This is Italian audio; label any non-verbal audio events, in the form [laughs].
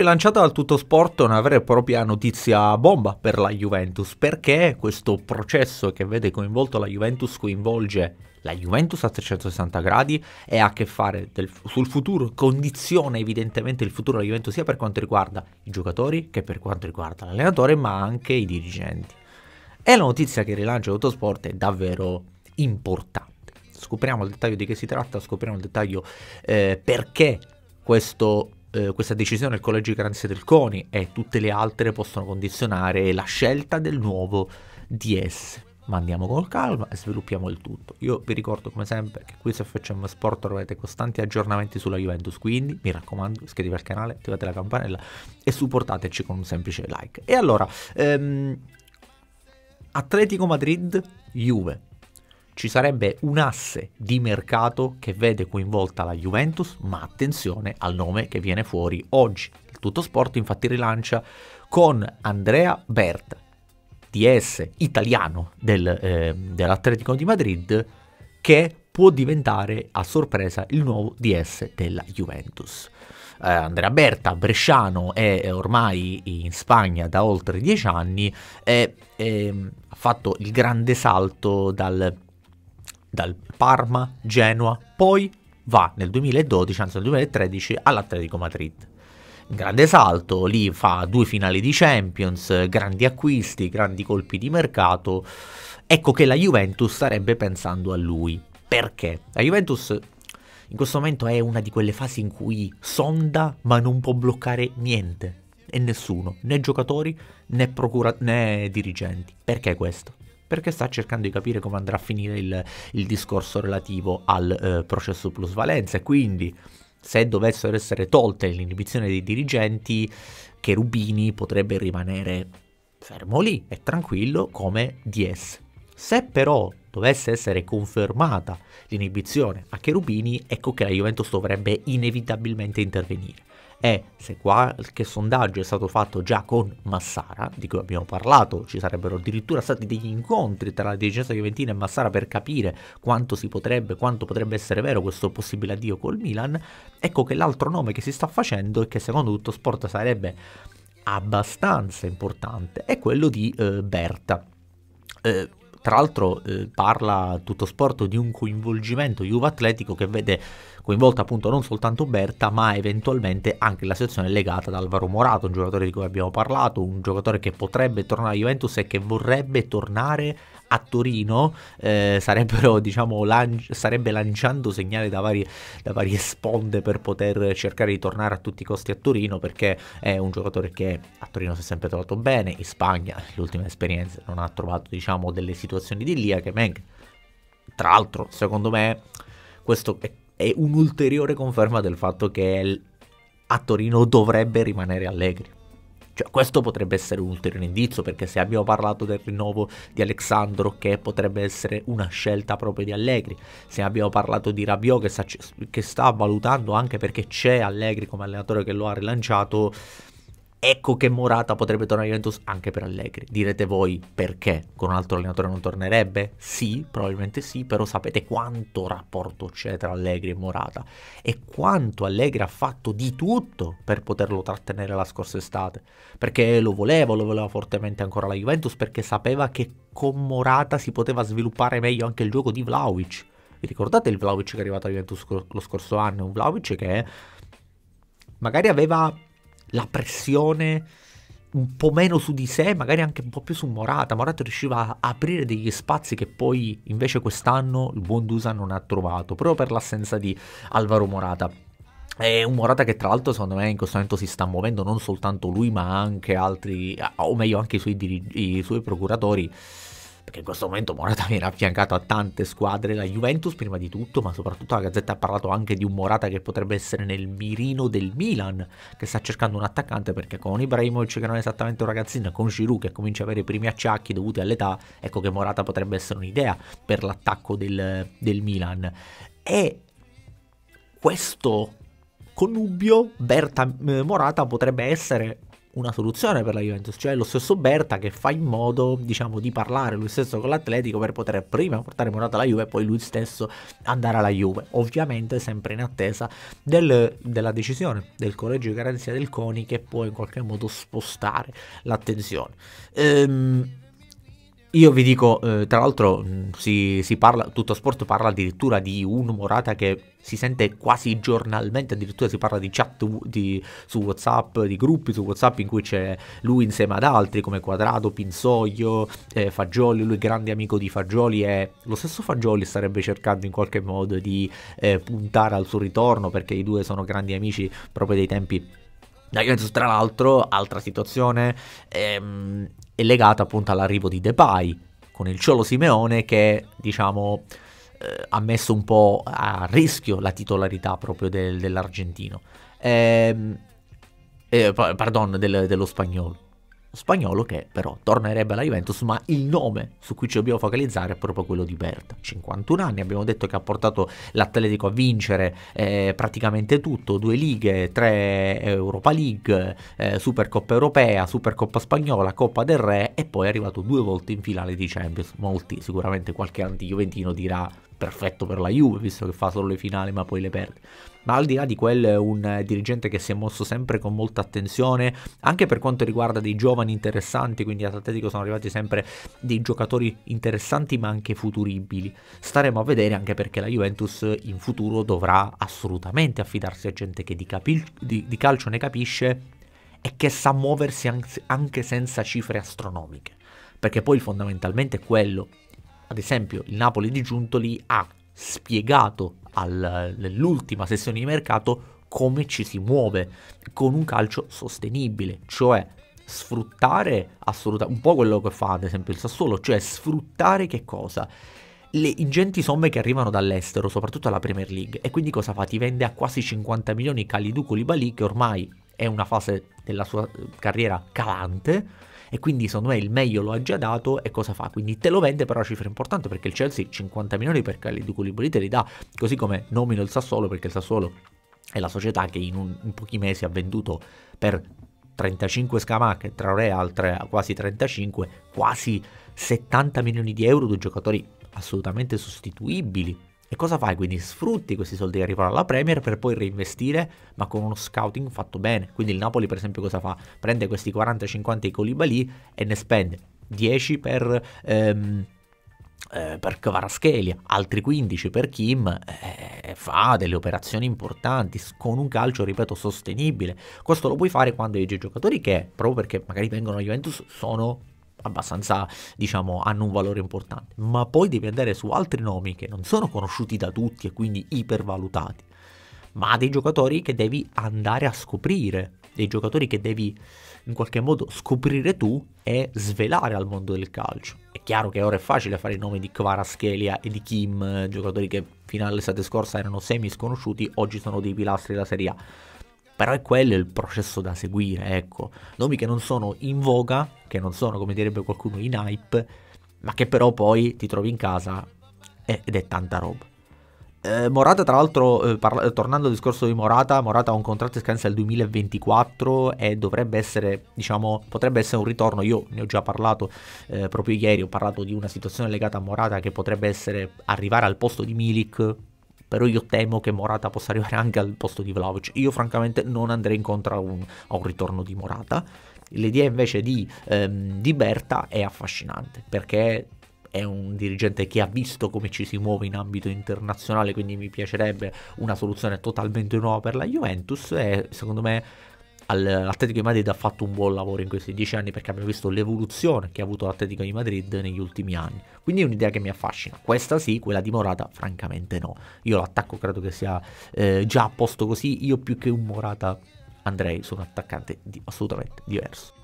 rilanciata dal tutto sport una vera e propria notizia bomba per la Juventus, perché questo processo che vede coinvolto la Juventus coinvolge la Juventus a 360 gradi e ha a che fare del, sul futuro, condiziona evidentemente il futuro della Juventus sia per quanto riguarda i giocatori che per quanto riguarda l'allenatore, ma anche i dirigenti. E la notizia che rilancia Autosport è davvero importante. Scopriamo il dettaglio di che si tratta, scopriamo il dettaglio eh, perché questo eh, questa decisione del Collegio di Garanzia del CONI e tutte le altre possono condizionare la scelta del nuovo DS. Ma andiamo con calma e sviluppiamo il tutto. Io vi ricordo come sempre che qui su FCM Sport trovate costanti aggiornamenti sulla Juventus, quindi mi raccomando iscrivetevi al canale, attivate la campanella e supportateci con un semplice like. E allora, ehm, Atletico Madrid, Juve ci sarebbe un asse di mercato che vede coinvolta la Juventus, ma attenzione al nome che viene fuori oggi. Il tutto sport infatti rilancia con Andrea Bert, DS italiano del, eh, dell'Atletico di Madrid, che può diventare a sorpresa il nuovo DS della Juventus. Eh, Andrea Berta, bresciano, è ormai in Spagna da oltre dieci anni e ehm, ha fatto il grande salto dal dal Parma, Genoa, poi va nel 2012, anzi nel 2013 all'Atletico Madrid. Grande salto, lì fa due finali di Champions, grandi acquisti, grandi colpi di mercato. Ecco che la Juventus starebbe pensando a lui. Perché? La Juventus in questo momento è una di quelle fasi in cui sonda ma non può bloccare niente e nessuno, né giocatori né, procura- né dirigenti. Perché questo? perché sta cercando di capire come andrà a finire il, il discorso relativo al eh, processo plusvalenza e quindi se dovessero essere tolte l'inibizione dei dirigenti, Cherubini potrebbe rimanere fermo lì e tranquillo come DS. Se però dovesse essere confermata l'inibizione a Cherubini, ecco che la Juventus dovrebbe inevitabilmente intervenire e se qualche sondaggio è stato fatto già con Massara, di cui abbiamo parlato, ci sarebbero addirittura stati degli incontri tra la dirigenza Juventina e Massara per capire quanto si potrebbe, quanto potrebbe essere vero questo possibile addio col Milan, ecco che l'altro nome che si sta facendo e che secondo tutto sport sarebbe abbastanza importante è quello di eh, Berta. Eh, tra l'altro eh, parla tutto sport di un coinvolgimento Juve Atletico che vede coinvolta appunto non soltanto Berta ma eventualmente anche la situazione legata ad Alvaro Morato, un giocatore di cui abbiamo parlato, un giocatore che potrebbe tornare a Juventus e che vorrebbe tornare a Torino, eh, [laughs] diciamo, lanci- sarebbe lanciando segnali da, vari, da varie sponde per poter cercare di tornare a tutti i costi a Torino perché è un giocatore che a Torino si è sempre trovato bene, in Spagna le esperienza non ha trovato diciamo, delle situazioni situazioni di Lia che Meg. Tra l'altro, secondo me, questo è un'ulteriore conferma del fatto che a Torino dovrebbe rimanere Allegri. Cioè, questo potrebbe essere un ulteriore indizio, perché se abbiamo parlato del rinnovo di Alessandro, che potrebbe essere una scelta proprio di Allegri, se abbiamo parlato di Rabiot, che sta, che sta valutando anche perché c'è Allegri come allenatore che lo ha rilanciato, Ecco che Morata potrebbe tornare a Juventus anche per Allegri. Direte voi perché? Con un altro allenatore non tornerebbe? Sì, probabilmente sì, però sapete quanto rapporto c'è tra Allegri e Morata e quanto Allegri ha fatto di tutto per poterlo trattenere la scorsa estate. Perché lo voleva, lo voleva fortemente ancora la Juventus perché sapeva che con Morata si poteva sviluppare meglio anche il gioco di Vlaovic. Vi ricordate il Vlaovic che è arrivato alla Juventus lo scorso anno? Un Vlaovic che magari aveva la pressione un po' meno su di sé, magari anche un po' più su Morata. Morata riusciva a aprire degli spazi che poi invece quest'anno il buon Dusa non ha trovato, proprio per l'assenza di Alvaro Morata. È un Morata che tra l'altro secondo me in questo momento si sta muovendo non soltanto lui ma anche altri, o meglio anche i suoi, dirige- i suoi procuratori perché in questo momento Morata [laughs] viene affiancato a tante squadre, la Juventus prima di tutto, ma soprattutto la Gazzetta ha parlato anche di un Morata che potrebbe essere nel mirino del Milan, che sta cercando un attaccante perché con Ibrahimovic che non è esattamente un ragazzino, con Giroud che comincia a avere i primi acciacchi dovuti all'età, ecco che Morata potrebbe essere un'idea per l'attacco del, del Milan. E questo connubio Berta eh, Morata potrebbe essere una soluzione per la Juventus, cioè lo stesso Berta che fa in modo diciamo, di parlare lui stesso con l'Atletico per poter prima portare Morata alla Juve e poi lui stesso andare alla Juve, ovviamente sempre in attesa del, della decisione del collegio di garanzia del CONI che può in qualche modo spostare l'attenzione. Ehm, io vi dico, eh, tra l'altro, mm, si, si parla, tutto sport parla addirittura di un Morata che si sente quasi giornalmente, addirittura si parla di chat di, su Whatsapp, di gruppi su Whatsapp in cui c'è lui insieme ad altri come Quadrato, Pinsoglio, eh, Fagioli, lui è grande amico di Fagioli e lo stesso Fagioli starebbe cercando in qualche modo di eh, puntare al suo ritorno perché i due sono grandi amici proprio dei tempi da Juventus, tra l'altro, altra situazione, ehm, è legata appunto all'arrivo di Depay, con il Ciolo Simeone che, diciamo, eh, ha messo un po' a rischio la titolarità proprio del, dell'argentino. Ehm, eh, eh, pardon, del, dello spagnolo spagnolo che però tornerebbe alla Juventus, ma il nome su cui ci dobbiamo focalizzare è proprio quello di Berta. 51 anni, abbiamo detto che ha portato l'Atletico a vincere eh, praticamente tutto, due lighe, tre Europa League, eh, Supercoppa Europea, Supercoppa Spagnola, Coppa del Re e poi è arrivato due volte in finale di Champions. Molti, sicuramente qualche anti-juventino dirà perfetto per la Juve, visto che fa solo le finali ma poi le perde. Ma al di là di quello è un dirigente che si è mosso sempre con molta attenzione, anche per quanto riguarda dei giovani interessanti, quindi ad Atletico sono arrivati sempre dei giocatori interessanti ma anche futuribili. Staremo a vedere anche perché la Juventus in futuro dovrà assolutamente affidarsi a gente che di, di, di calcio ne capisce e che sa muoversi anche senza cifre astronomiche, perché poi fondamentalmente è quello ad esempio, il Napoli di Giuntoli ha spiegato al, nell'ultima sessione di mercato come ci si muove con un calcio sostenibile, cioè sfruttare assolutamente un po' quello che fa ad esempio il Sassuolo, cioè sfruttare che cosa? Le ingenti somme che arrivano dall'estero, soprattutto alla Premier League, e quindi cosa fa? Ti vende a quasi 50 milioni Kalidou Koulibaly che ormai è una fase della sua eh, carriera calante, e quindi secondo me il meglio lo ha già dato e cosa fa? Quindi te lo vende per una cifra importante perché il Chelsea 50 milioni per Khalid Koulibaly te li dà, così come nomino il Sassuolo perché il Sassuolo è la società che in, un, in pochi mesi ha venduto per 35 scamacche tra ore altre quasi 35, quasi 70 milioni di euro due giocatori assolutamente sostituibili e cosa fai quindi? Sfrutti questi soldi che arrivano alla Premier per poi reinvestire, ma con uno scouting fatto bene. Quindi il Napoli, per esempio, cosa fa? Prende questi 40-50 colibali e ne spende 10 per. Ehm, eh, per Kvaraschelia, altri 15 per Kim, eh, fa delle operazioni importanti con un calcio, ripeto, sostenibile. Questo lo puoi fare quando hai dei giocatori che, proprio perché magari vengono a Juventus, sono abbastanza, diciamo, hanno un valore importante, ma poi devi andare su altri nomi che non sono conosciuti da tutti e quindi ipervalutati, ma dei giocatori che devi andare a scoprire, dei giocatori che devi in qualche modo scoprire tu e svelare al mondo del calcio. È chiaro che ora è facile fare il nome di Kvaraskelia e di Kim, giocatori che fino all'estate scorsa erano semi sconosciuti, oggi sono dei pilastri della Serie A però è quello il processo da seguire, ecco. Nomi che non sono in voga, che non sono, come direbbe qualcuno, in hype, ma che però poi ti trovi in casa eh, ed è tanta roba. Eh, Morata, tra l'altro, eh, parla- tornando al discorso di Morata, Morata ha un contratto di scadenza del 2024 e dovrebbe essere, diciamo, potrebbe essere un ritorno. Io ne ho già parlato eh, proprio ieri, ho parlato di una situazione legata a Morata che potrebbe essere arrivare al posto di Milik però io temo che Morata possa arrivare anche al posto di Vlaovic. Io francamente non andrei incontro a un, a un ritorno di Morata. L'idea invece di, ehm, di Berta è affascinante perché è un dirigente che ha visto come ci si muove in ambito internazionale, quindi mi piacerebbe una soluzione totalmente nuova per la Juventus e secondo me l'Atletico di Madrid ha fatto un buon lavoro in questi dieci anni perché abbiamo visto l'evoluzione che ha avuto l'Atletico di Madrid negli ultimi anni. Quindi è un'idea che mi affascina. Questa sì, quella di Morata francamente no. Io l'attacco credo che sia eh, già a posto così, io più che un Morata andrei su un attaccante di, assolutamente diverso.